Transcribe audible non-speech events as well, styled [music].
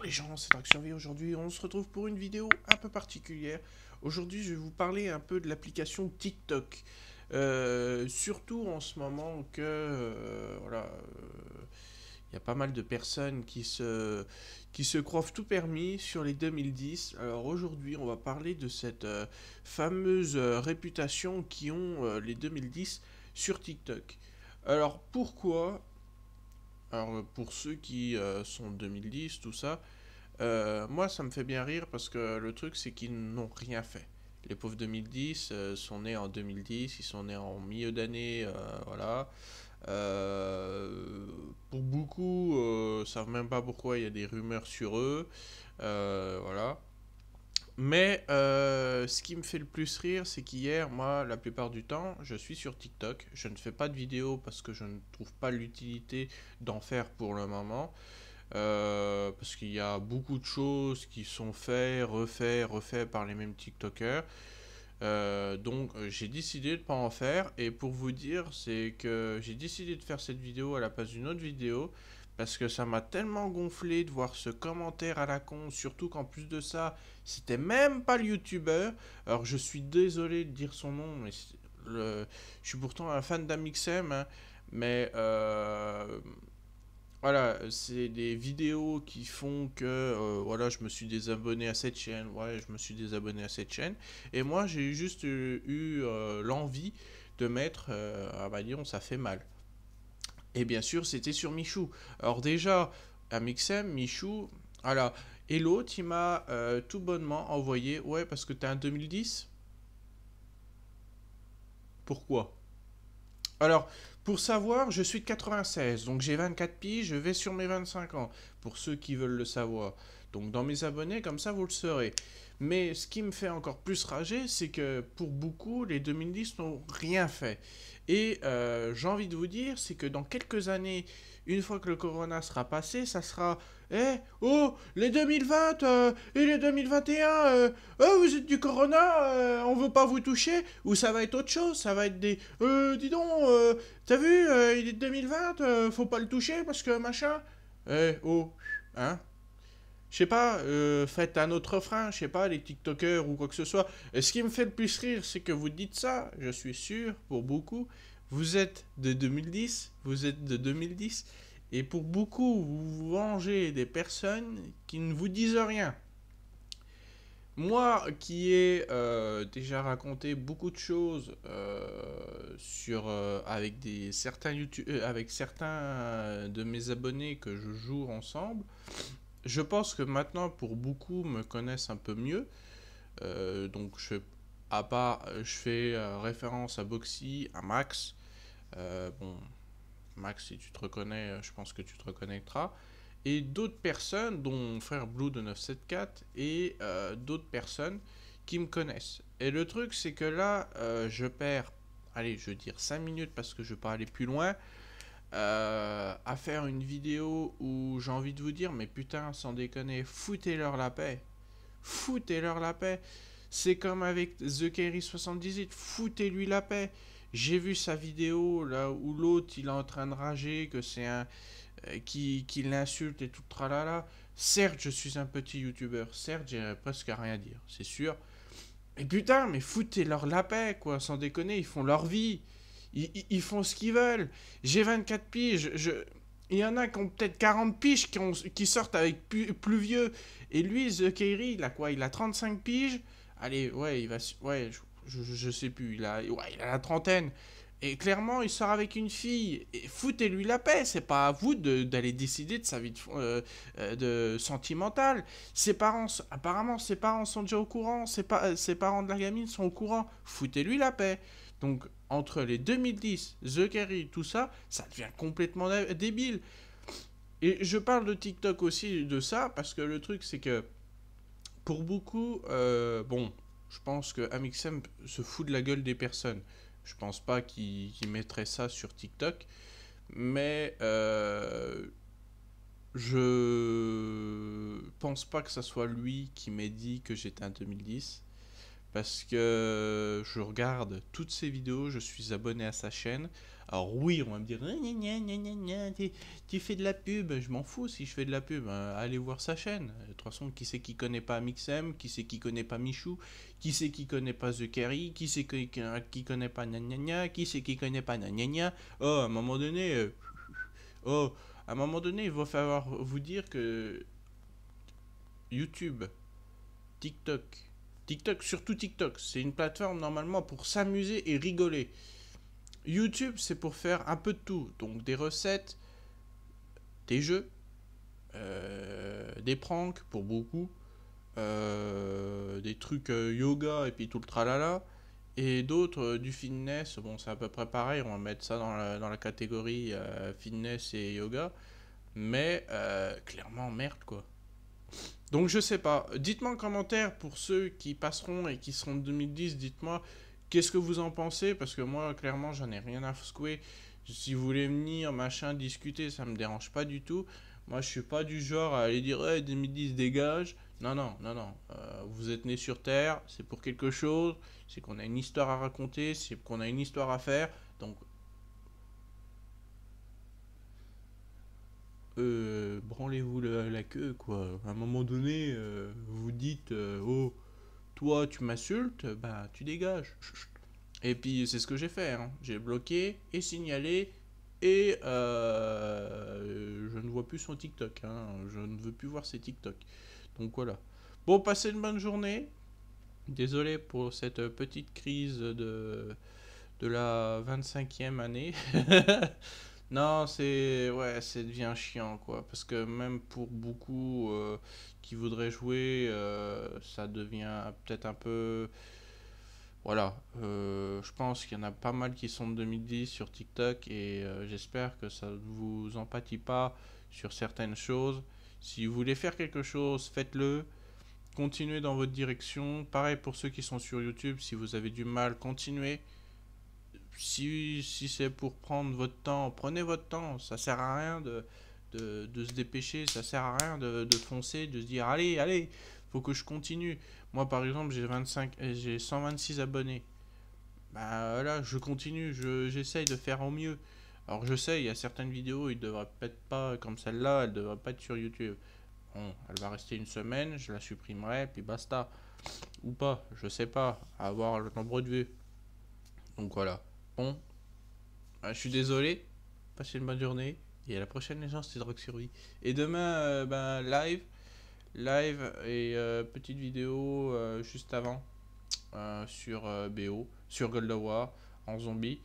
Bonjour les gens, c'est Survey aujourd'hui. On se retrouve pour une vidéo un peu particulière. Aujourd'hui, je vais vous parler un peu de l'application TikTok. Euh, surtout en ce moment que euh, voilà, euh, il y a pas mal de personnes qui se qui se tout permis sur les 2010. Alors aujourd'hui, on va parler de cette fameuse réputation qui ont les 2010 sur TikTok. Alors pourquoi alors euh, pour ceux qui euh, sont 2010, tout ça, euh, moi ça me fait bien rire parce que le truc c'est qu'ils n'ont rien fait. Les pauvres 2010 sont nés en 2010, ils sont nés en milieu d'année, voilà. pour beaucoup, savent même pas pourquoi il y a des rumeurs sur eux, voilà. Mais euh, ce qui me fait le plus rire, c'est qu'hier, moi, la plupart du temps, je suis sur TikTok. Je ne fais pas de vidéo parce que je ne trouve pas l'utilité d'en faire pour le moment. Euh, parce qu'il y a beaucoup de choses qui sont faites, refaites, refaites par les mêmes TikTokers. Euh, donc j'ai décidé de ne pas en faire. Et pour vous dire, c'est que j'ai décidé de faire cette vidéo à la place d'une autre vidéo parce que ça m'a tellement gonflé de voir ce commentaire à la con, surtout qu'en plus de ça, c'était même pas le youtubeur. Alors je suis désolé de dire son nom, mais je suis pourtant un fan d'Amixem, hein. mais euh, voilà, c'est des vidéos qui font que euh, voilà, je me suis désabonné à cette chaîne, ouais, je me suis désabonné à cette chaîne, et moi j'ai juste eu, euh, l'envie de mettre, ah bah disons, ça fait mal. Et bien sûr, c'était sur Michou. Alors déjà, un Mixem, Michou, voilà. Et l'autre, il m'a euh, tout bonnement envoyé, ouais, parce que t'es un 2010 Pourquoi Alors, pour savoir, je suis de 96, donc j'ai 24 piges, je vais sur mes 25 ans, pour ceux qui veulent le savoir. Donc dans mes abonnés, comme ça, vous le serez. Mais ce qui me fait encore plus rager, c'est que pour beaucoup, les 2010 n'ont rien fait. Et euh, j'ai envie de vous dire, c'est que dans quelques années, une fois que le corona sera passé, ça sera Eh, oh, les 2020 euh, et les 2021, euh, oh, vous êtes du corona, on veut pas vous toucher, ou ça va être autre chose, ça va être des dis donc, t'as vu, il est 2020, faut pas le toucher parce que machin. Eh, oh, hein, je sais pas, euh, faites un autre frein, je sais pas, les TikTokers ou quoi que ce soit. Euh, ce qui me fait le plus rire, c'est que vous dites ça, je suis sûr, pour beaucoup, vous êtes de 2010, vous êtes de 2010, et pour beaucoup, vous vous vengez des personnes qui ne vous disent rien. Moi qui ai euh, déjà raconté beaucoup de choses sur, avec, des, certains YouTube, avec certains de mes abonnés que je joue ensemble, je pense que maintenant, pour beaucoup, me connaissent un peu mieux. Euh, donc, je, à part, je fais euh, référence à Boxy, à Max. Euh, bon, Max, si tu te reconnais, je pense que tu te reconnaîtras. Et d'autres personnes, dont mon frère Blue de 974, et d'autres personnes qui me connaissent. Et le truc, c'est que là, je perds, allez, je veux dire 5 minutes parce que je ne vais pas aller plus loin. Euh, à faire une vidéo où j'ai envie de vous dire, mais putain, sans déconner, foutez-leur la paix. Foutez-leur la paix. C'est comme avec The 78, foutez-lui la paix. J'ai vu sa vidéo là où l'autre il est en train de rager, que c'est un. Euh, qui, qui l'insulte et tout tralala. Certes, je suis un petit youtubeur, certes, j'ai presque à rien dire, c'est sûr. Mais putain, mais foutez-leur la paix, quoi, sans déconner, ils font leur vie. Ils, font ce qu'ils veulent. J'ai 24 piges. Je... Il y en a qui ont peut-être 40 piges qui, qui sortent avec plus, vieux. Et lui, The Kairi, il a quoi Il a 35 piges Allez, ouais, il va. Ouais, je, je sais plus. Il a, ouais, il a la trentaine. Et clairement, il sort avec une fille. foutez-lui la paix. C'est pas à vous d'aller décider de sa vie de, euh, euh, sentimentale. Ses parents, apparemment, ses parents sont déjà au courant. Ses, euh, ses parents de la gamine sont au courant. Foutez-lui la paix. Donc, entre les 2010, The Carry, tout ça, ça devient complètement débile. Et je parle de TikTok aussi de ça, parce que le truc, c'est que pour beaucoup, bon, je pense que Amixem se fout de la gueule des personnes. Je pense pas qu'il mettrait ça sur TikTok. Mais euh, je pense pas que ce soit lui qui m'ait dit que j'étais un 2010 parce que je regarde toutes ses vidéos, je suis abonné à sa chaîne. Alors oui, on va me dire, tu fais de la pub, je m'en fous si je fais de la pub, hein. allez voir sa chaîne. De toute façon, qui c'est qui connaît pas Mixem, qui c'est qui connaît pas Michou, qui c'est qui connaît pas The Carry, qui c'est qui, qui connaît pas nan, qui c'est qui connaît pas nan. Oh, à un moment donné, euh, oh, à un moment donné, il va falloir vous dire que YouTube, TikTok, TikTok, surtout TikTok, c'est une plateforme normalement pour s'amuser et rigoler. YouTube, c'est pour faire un peu de tout. Donc des recettes, des jeux, euh, des pranks pour beaucoup, euh, des trucs euh, yoga et puis tout le tralala, et d'autres du fitness. Bon, c'est à peu près pareil, on va mettre ça dans la, dans la catégorie fitness et yoga. Mais clairement, merde quoi. Donc je sais pas. Dites-moi en commentaire pour ceux qui passeront et qui seront de 2010, dites-moi qu'est-ce que vous en pensez parce que moi clairement j'en ai rien à secouer. Si vous voulez venir machin discuter, ça me dérange pas du tout. Moi je suis pas du genre à aller dire 2010 dégage. Non non non non. Euh, vous êtes nés sur terre, c'est pour quelque chose, c'est qu'on a une histoire à raconter, c'est qu'on a une histoire à faire. Donc Euh, branlez-vous la, queue, quoi. À un moment donné, euh, vous dites, euh, oh, toi, tu m'insultes, bah, tu dégages. Et puis, c'est ce que j'ai fait. Hein. J'ai bloqué et signalé. Et je ne vois plus son TikTok. Hein. Je ne veux plus voir ses TikTok. Donc voilà. Bon, passez une bonne journée. Désolé pour cette petite crise de, de la 25e année. [laughs] Non, c'est. Ouais, c'est devient chiant, quoi. Parce que même pour beaucoup euh, qui voudraient jouer, euh, ça devient peut-être un peu. Voilà. Euh, je pense qu'il y en a pas mal qui sont de 2010 sur TikTok et j'espère que ça ne vous empathie pas sur certaines choses. Si vous voulez faire quelque chose, faites-le. Continuez dans votre direction. Pareil pour ceux qui sont sur YouTube, si vous avez du mal, continuez si, si c'est pour prendre votre temps, prenez votre temps. Ça sert à rien de, se dépêcher, ça sert à rien de, foncer, de se dire allez, allez, faut que je continue. Moi par exemple, j'ai 25 euh, j'ai 126 abonnés. Bah là, je continue, j'essaye de faire au mieux. Alors je sais, il y a certaines vidéos, il devraient peut-être pas comme celle-là, elle devrait pas être sur YouTube. Bon, elle va rester une semaine, je la supprimerai, puis basta. Ou pas, je sais pas, à avoir le nombre de vues. Donc voilà. Ah, je suis désolé. Passez une bonne journée. Et à la prochaine, les gens, c'était Drogue Survie. Et demain, euh, ben, live. Live et euh, petite vidéo euh, juste avant sur BO, sur Gold of War, en zombie.